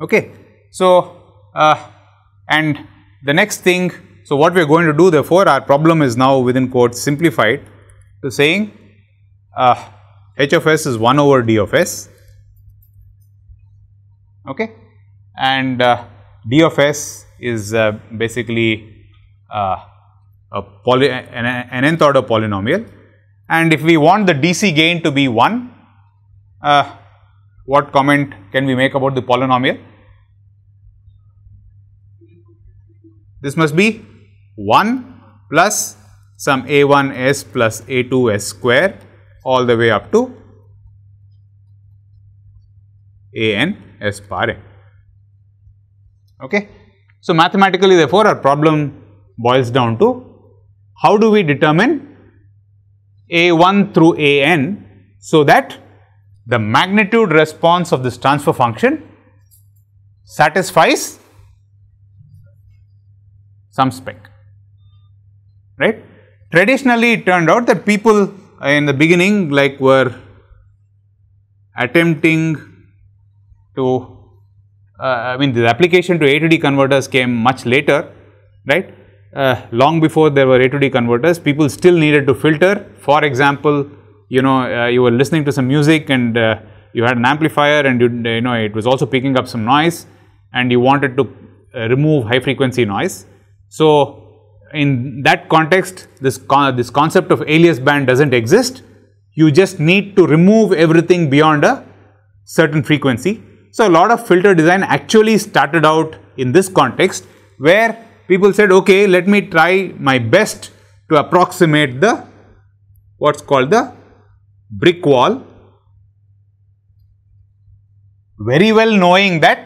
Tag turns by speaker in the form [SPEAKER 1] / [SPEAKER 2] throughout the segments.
[SPEAKER 1] Okay. So, uh, and the next thing, so what we are going to do therefore, our problem is now within quotes simplified to saying uh, h of s is 1 over d of s okay and uh, d of s is uh, basically uh, a poly an, an, nth order polynomial and if we want the dc gain to be 1 uh, what comment can we make about the polynomial? This must be 1 plus some a1s plus a2s square all the way up to a n s power n. Okay. So, mathematically therefore, our problem boils down to how do we determine a1 through an so that the magnitude response of this transfer function satisfies some spec, right. Traditionally, it turned out that people in the beginning like were attempting to uh, I mean the application to A to D converters came much later, right. Uh, long before there were A to D converters, people still needed to filter. For example, you know, uh, you were listening to some music and uh, you had an amplifier and you, you, know it was also picking up some noise and you wanted to uh, remove high frequency noise. So, in that context this, con this concept of alias band does not exist. You just need to remove everything beyond a certain frequency. So, a lot of filter design actually started out in this context where people said okay let me try my best to approximate the what is called the brick wall very well knowing that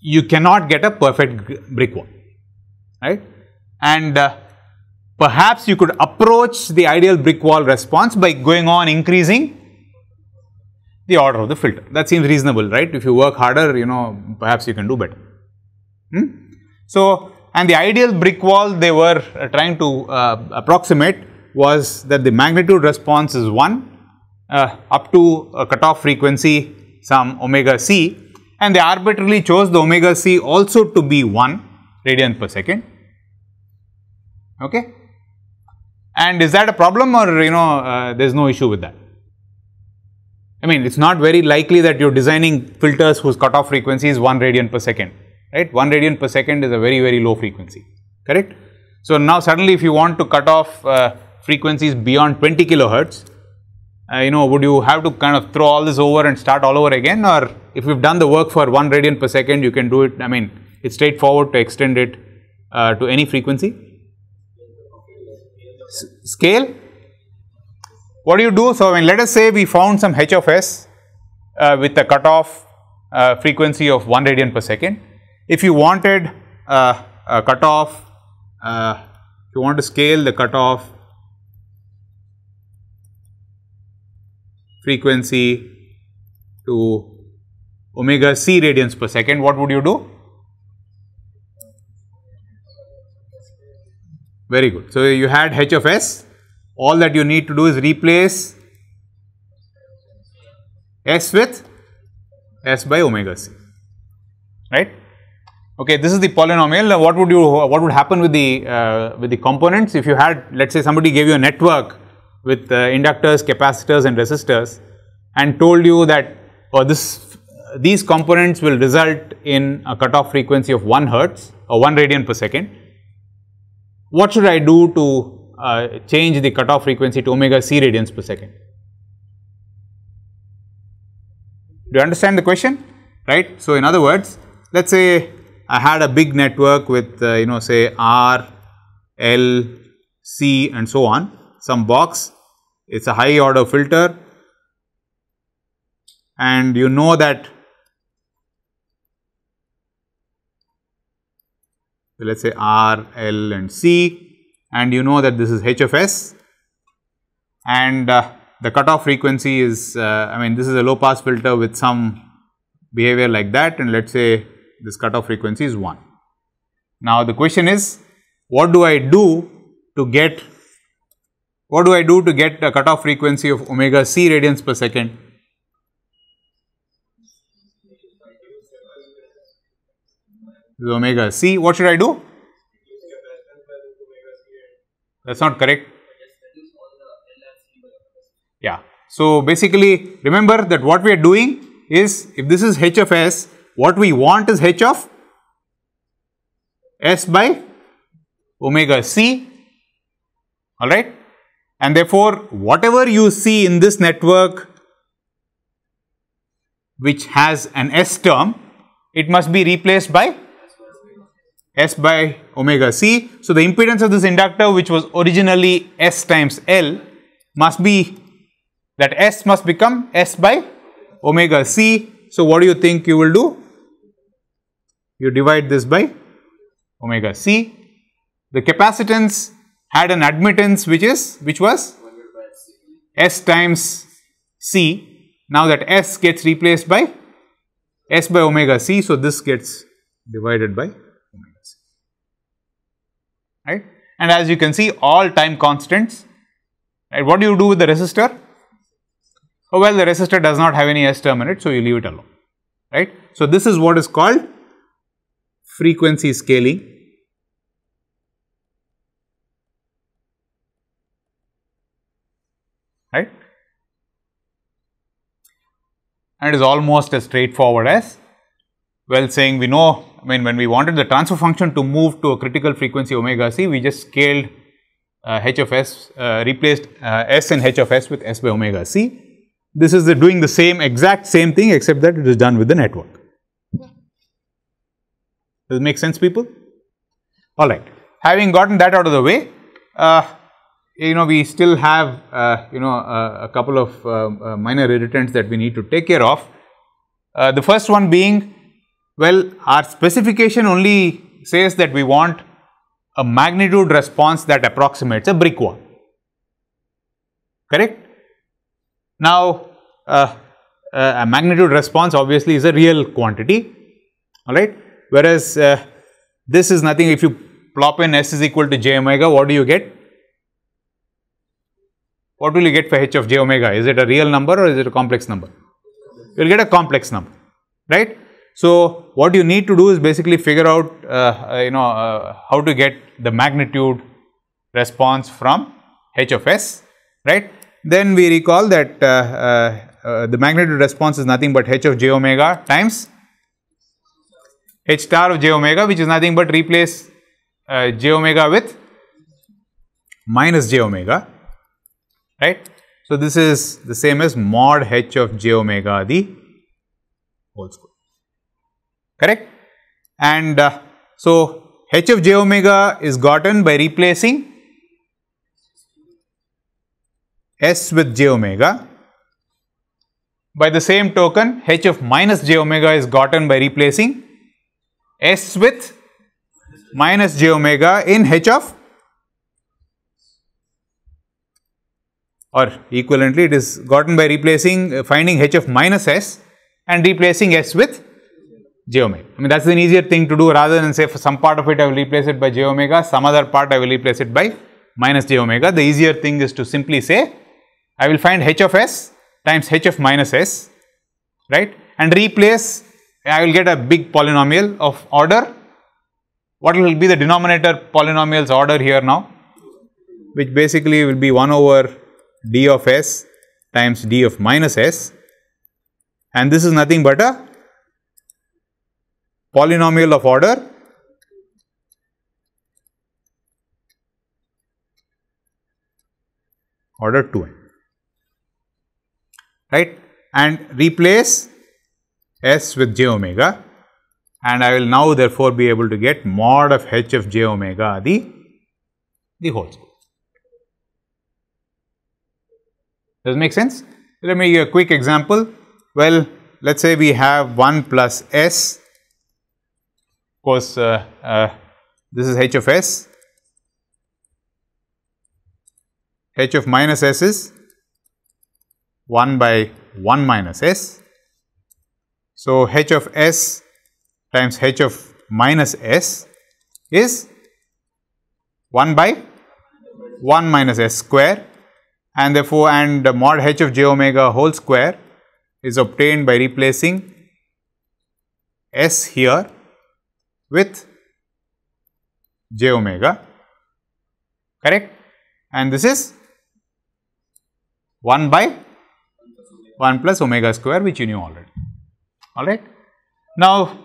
[SPEAKER 1] you cannot get a perfect brick wall, right. And uh, perhaps you could approach the ideal brick wall response by going on increasing the order of the filter. That seems reasonable, right? If you work harder, you know, perhaps you can do better. Hmm? So, and the ideal brick wall they were uh, trying to uh, approximate was that the magnitude response is 1 uh, up to a cutoff frequency some omega c and they arbitrarily chose the omega c also to be 1 radian per second. Okay. And is that a problem or you know uh, there is no issue with that? I mean it is not very likely that you are designing filters whose cutoff frequency is 1 radian per second right 1 radian per second is a very very low frequency correct. So, now suddenly if you want to cut off uh, frequencies beyond 20 kilohertz, uh, you know, would you have to kind of throw all this over and start all over again or if you've done the work for 1 radian per second, you can do it, I mean, it's straightforward to extend it uh, to any frequency. S scale, what do you do? So, I mean, let us say we found some h of s uh, with a cutoff uh, frequency of 1 radian per second. If you wanted uh, a cutoff, uh, if you want to scale the cutoff frequency to omega c radians per second, what would you do? Very good. So, you had h of s, all that you need to do is replace s with s by omega c, right. Okay, this is the polynomial. Now, what would you, what would happen with the, uh, with the components if you had, let us say somebody gave you a network with inductors, capacitors and resistors and told you that oh, this, these components will result in a cutoff frequency of 1 hertz or 1 radian per second. What should I do to uh, change the cutoff frequency to omega c radians per second? Do you understand the question? Right. So, in other words, let us say I had a big network with uh, you know say R, L, C and so on, some box it is a high order filter and you know that let us say R, L and C and you know that this is H of S and uh, the cutoff frequency is uh, I mean this is a low pass filter with some behavior like that and let us say this cutoff frequency is 1. Now, the question is what do I do to get what do I do to get a cutoff frequency of omega c radians per second? This is omega c. What should I do? That's not correct. Yeah. So basically, remember that what we are doing is if this is h of s, what we want is h of s by omega c. All right. And therefore, whatever you see in this network which has an S term, it must be replaced by S by omega C. So, the impedance of this inductor which was originally S times L must be that S must become S by omega C. So, what do you think you will do? You divide this by omega C. The capacitance had an admittance which is which was S times C. Now that S gets replaced by S by omega C. So, this gets divided by omega C, right. And as you can see all time constants, right. What do you do with the resistor? Oh well, the resistor does not have any S term in it, so you leave it alone, right. So, this is what is called frequency scaling and almost as straightforward as well saying we know I mean when we wanted the transfer function to move to a critical frequency omega c we just scaled uh, h of s uh, replaced uh, s in h of s with s by omega c. This is the doing the same exact same thing except that it is done with the network. Does it make sense people? Alright, having gotten that out of the way, uh, you know, we still have, uh, you know, a, a couple of uh, uh, minor irritants that we need to take care of. Uh, the first one being, well, our specification only says that we want a magnitude response that approximates a brick wall, correct? Now, uh, uh, a magnitude response obviously is a real quantity, alright, whereas this is nothing if you plop in s is equal to j omega, what do you get? What will you get for h of j omega? Is it a real number or is it a complex number? You will get a complex number, right? So, what you need to do is basically figure out, uh, uh, you know, uh, how to get the magnitude response from h of s, right? Then we recall that uh, uh, uh, the magnitude response is nothing but h of j omega times h star of j omega, which is nothing but replace j omega with minus j omega right. So, this is the same as mod h of j omega the whole square, correct. And uh, so, h of j omega is gotten by replacing s with j omega. By the same token, h of minus j omega is gotten by replacing s with minus j omega in h of or equivalently it is gotten by replacing uh, finding h of minus s and replacing s with j omega. I mean that is an easier thing to do rather than say for some part of it I will replace it by j omega, some other part I will replace it by minus j omega. The easier thing is to simply say I will find h of s times h of minus s right and replace I will get a big polynomial of order. What will be the denominator polynomial's order here now? Which basically will be 1 over d of s times d of minus s and this is nothing but a polynomial of order order 2n right and replace s with j omega and I will now therefore be able to get mod of h of j omega the the whole. Does it make sense? Let me give a quick example. Well, let us say we have 1 plus s, of course, uh, uh, this is h of s, h of minus s is 1 by 1 minus s. So, h of s times h of minus s is 1 by 1 minus s square and therefore, and mod h of j omega whole square is obtained by replacing s here with j omega correct and this is 1 by 1 plus omega square which you knew already all right. Now,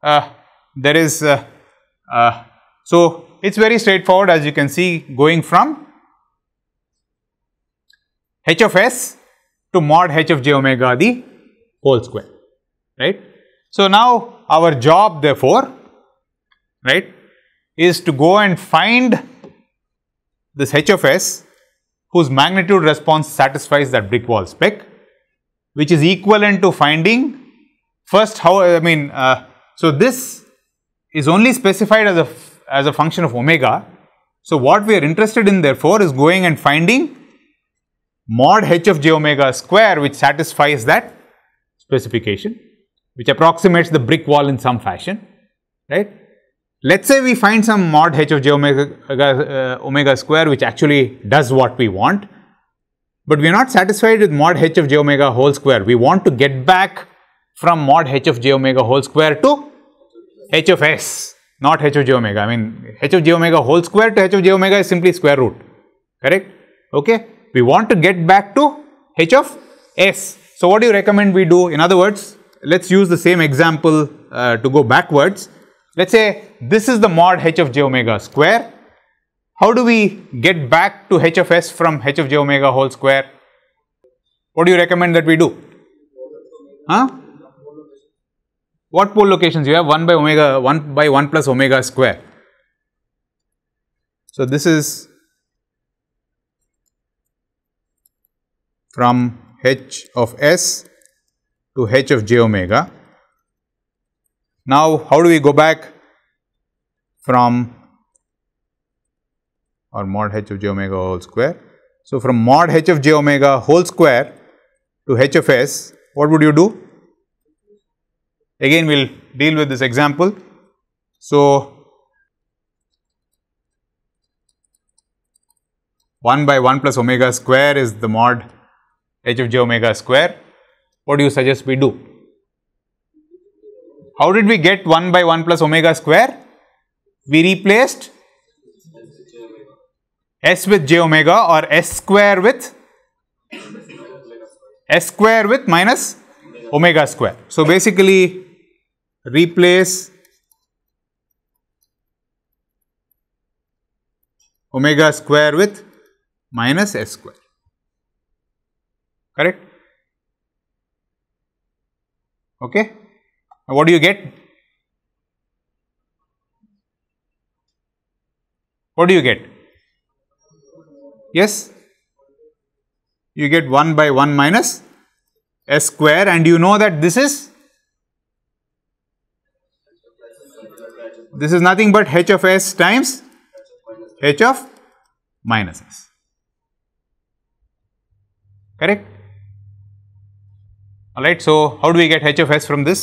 [SPEAKER 1] uh, there is uh, uh, so it is very straightforward as you can see going from h of s to mod h of j omega the whole square, right. So, now our job therefore, right, is to go and find this h of s whose magnitude response satisfies that brick wall spec, which is equivalent to finding first how I mean, uh, so this is only specified as a as a function of omega. So, what we are interested in therefore is going and finding mod h of j omega square which satisfies that specification which approximates the brick wall in some fashion, right. Let us say we find some mod h of j omega, uh, omega square which actually does what we want, but we are not satisfied with mod h of j omega whole square. We want to get back from mod h of j omega whole square to h of s, not h of j omega. I mean, h of j omega whole square to h of j omega is simply square root, correct? Okay. We want to get back to h of s. So, what do you recommend we do? In other words, let us use the same example uh, to go backwards. Let us say this is the mod h of j omega square. How do we get back to h of s from h of j omega whole square? What do you recommend that we do? Huh? What pole locations? You have 1 by omega, 1 by 1 plus omega square. So, this is from h of s to h of j omega. Now, how do we go back from or mod h of j omega whole square? So, from mod h of j omega whole square to h of s, what would you do? Again, we will deal with this example. So, 1 by 1 plus omega square is the mod h of j omega square, what do you suggest we do? How did we get 1 by 1 plus omega square? We replaced s with j omega or s square with s square with minus omega square. So, basically replace omega square with minus s square correct? Okay. Now what do you get? What do you get? Yes? You get 1 by 1 minus s square and you know that this is this is nothing but h of s times h of minus s. Correct? alright. So, how do we get h of s from this?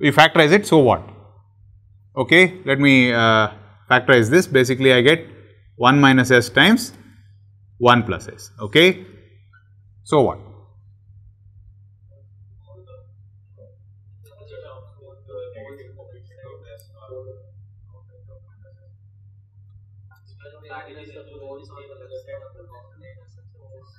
[SPEAKER 1] We factorize it, so what? Okay, let me uh, factorize this. Basically, I get 1 minus s times 1 plus s. Okay, so what?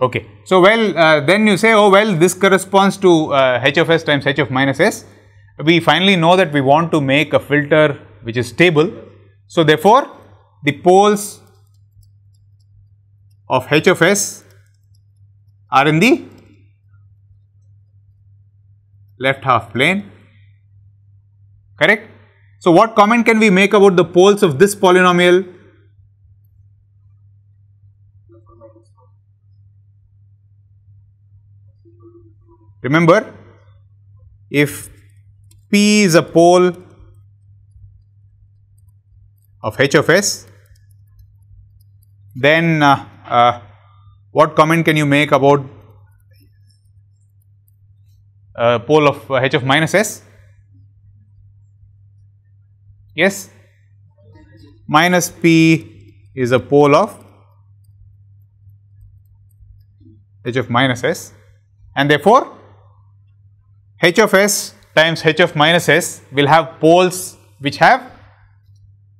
[SPEAKER 1] Okay. So, well uh, then you say oh well this corresponds to uh, h of s times h of minus s. We finally know that we want to make a filter which is stable. So, therefore, the poles of h of s are in the left half plane correct. So, what comment can we make about the poles of this polynomial Remember, if P is a pole of H of S, then uh, uh, what comment can you make about uh, pole of uh, H of minus S? Yes, minus P is a pole of H of minus S and therefore h of s times h of minus s will have poles which have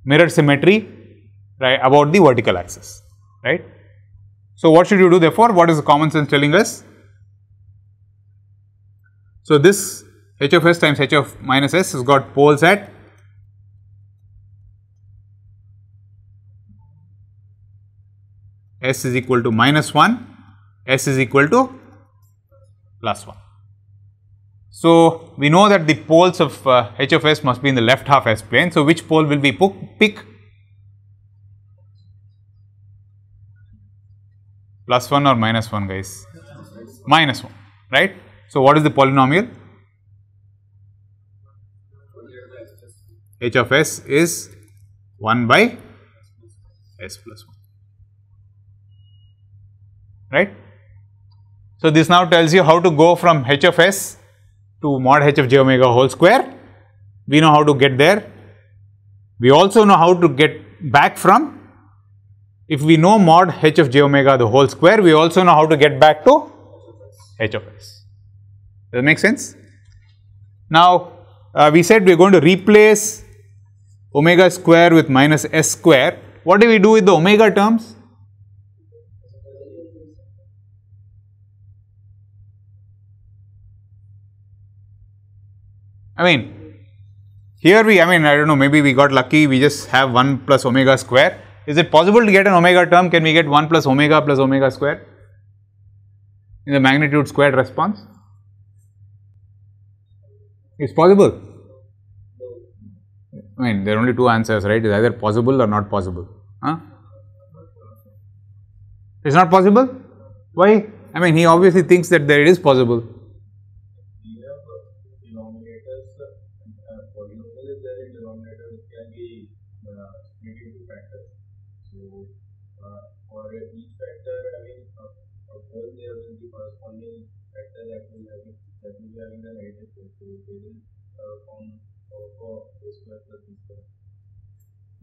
[SPEAKER 1] mirror symmetry right about the vertical axis right. So, what should you do therefore, what is the common sense telling us? So, this h of s times h of minus s has got poles at s is equal to minus 1, s is equal to plus 1. So, we know that the poles of uh, H of S must be in the left half S plane. So, which pole will we pick? Plus 1 or minus 1 guys? Minus 1, right. So, what is the polynomial? H of S is 1 by S plus 1, right. So, this now tells you how to go from H of S to mod h of j omega whole square. We know how to get there. We also know how to get back from. If we know mod h of j omega the whole square, we also know how to get back to h of s. Does that make sense? Now, uh, we said we are going to replace omega square with minus s square. What do we do with the omega terms? I mean, here we, I mean, I don't know, maybe we got lucky, we just have 1 plus omega square. Is it possible to get an omega term? Can we get 1 plus omega plus omega square in the magnitude squared response? It's possible. I mean, there are only two answers, right? It's either possible or not possible. Huh? It's not possible? Why? I mean, he obviously thinks that there it is possible.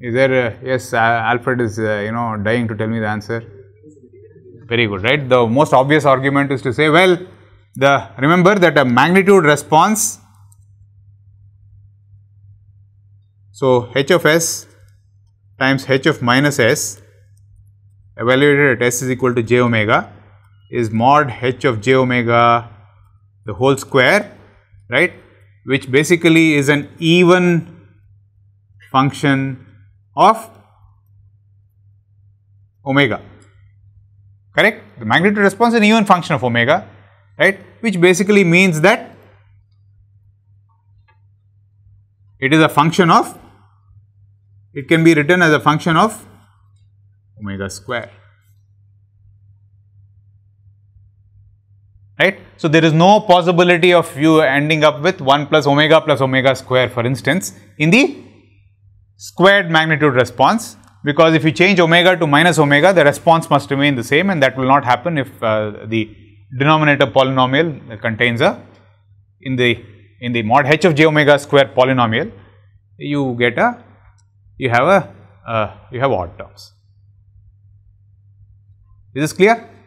[SPEAKER 1] Is there, a, yes, Alfred is, uh, you know, dying to tell me the answer. Very good, right? The most obvious argument is to say, well, the, remember that a magnitude response, so h of s times h of minus s evaluated at s is equal to j omega is mod h of j omega the whole square, right, which basically is an even function of omega, correct? The magnitude response is an even function of omega, right, which basically means that it is a function of, it can be written as a function of omega square. right. So, there is no possibility of you ending up with 1 plus omega plus omega square for instance in the squared magnitude response because if you change omega to minus omega the response must remain the same and that will not happen if uh, the denominator polynomial contains a in the in the mod h of j omega square polynomial you get a you have a uh, you have odd terms. Is this clear?